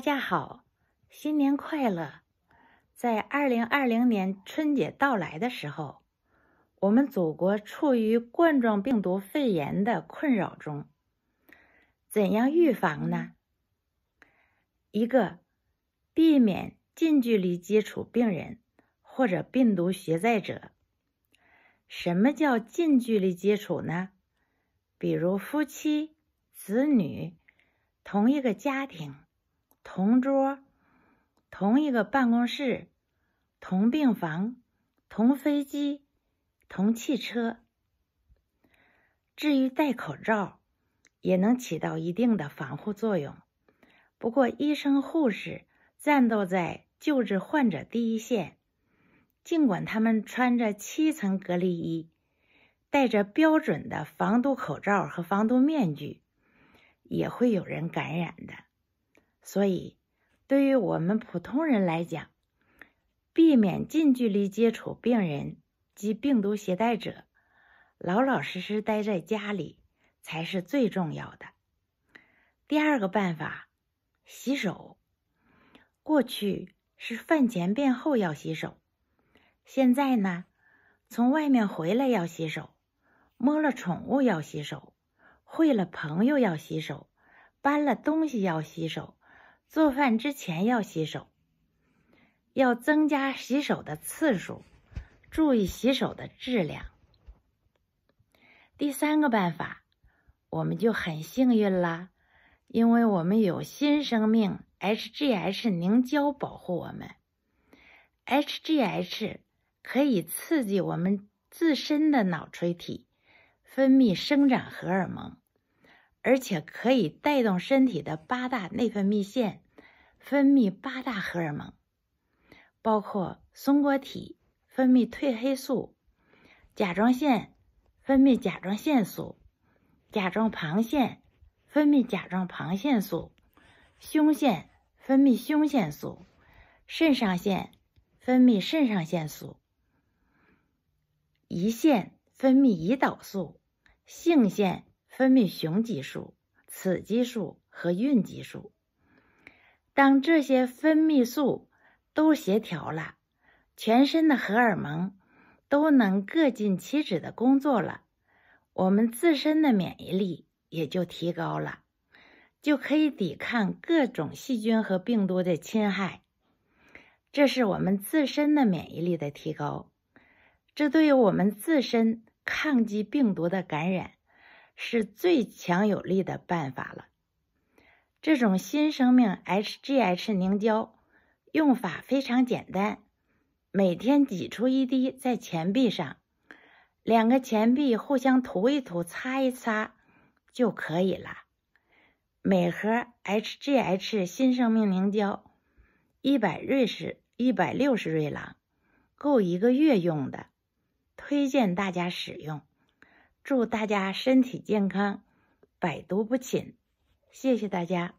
大家好，新年快乐！在二零二零年春节到来的时候，我们祖国处于冠状病毒肺炎的困扰中，怎样预防呢？一个，避免近距离接触病人或者病毒携带者。什么叫近距离接触呢？比如夫妻、子女、同一个家庭。同桌、同一个办公室、同病房、同飞机、同汽车。至于戴口罩，也能起到一定的防护作用。不过，医生、护士战斗在救治患者第一线，尽管他们穿着七层隔离衣，戴着标准的防毒口罩和防毒面具，也会有人感染的。所以，对于我们普通人来讲，避免近距离接触病人及病毒携带者，老老实实待在家里才是最重要的。第二个办法，洗手。过去是饭前便后要洗手，现在呢，从外面回来要洗手，摸了宠物要洗手，会了朋友要洗手，搬了东西要洗手。做饭之前要洗手，要增加洗手的次数，注意洗手的质量。第三个办法，我们就很幸运啦，因为我们有新生命 HGH 凝胶保护我们。HGH 可以刺激我们自身的脑垂体分泌生长荷尔蒙。而且可以带动身体的八大内分泌腺分泌八大荷尔蒙，包括松果体分泌褪黑素，甲状腺分泌甲状腺素，甲状旁腺分泌甲状旁腺素，胸腺分泌胸腺素，肾上腺分泌肾上腺素，胰腺分泌胰岛素，性腺。分泌雄激素、雌激素和孕激素。当这些分泌素都协调了，全身的荷尔蒙都能各尽其职的工作了，我们自身的免疫力也就提高了，就可以抵抗各种细菌和病毒的侵害。这是我们自身的免疫力的提高，这对于我们自身抗击病毒的感染。是最强有力的办法了。这种新生命 HGH 凝胶用法非常简单，每天挤出一滴在前臂上，两个前臂互相涂一涂、擦一擦就可以了。每盒 HGH 新生命凝胶一百瑞士，一百六十瑞郎，够一个月用的，推荐大家使用。祝大家身体健康，百毒不侵。谢谢大家。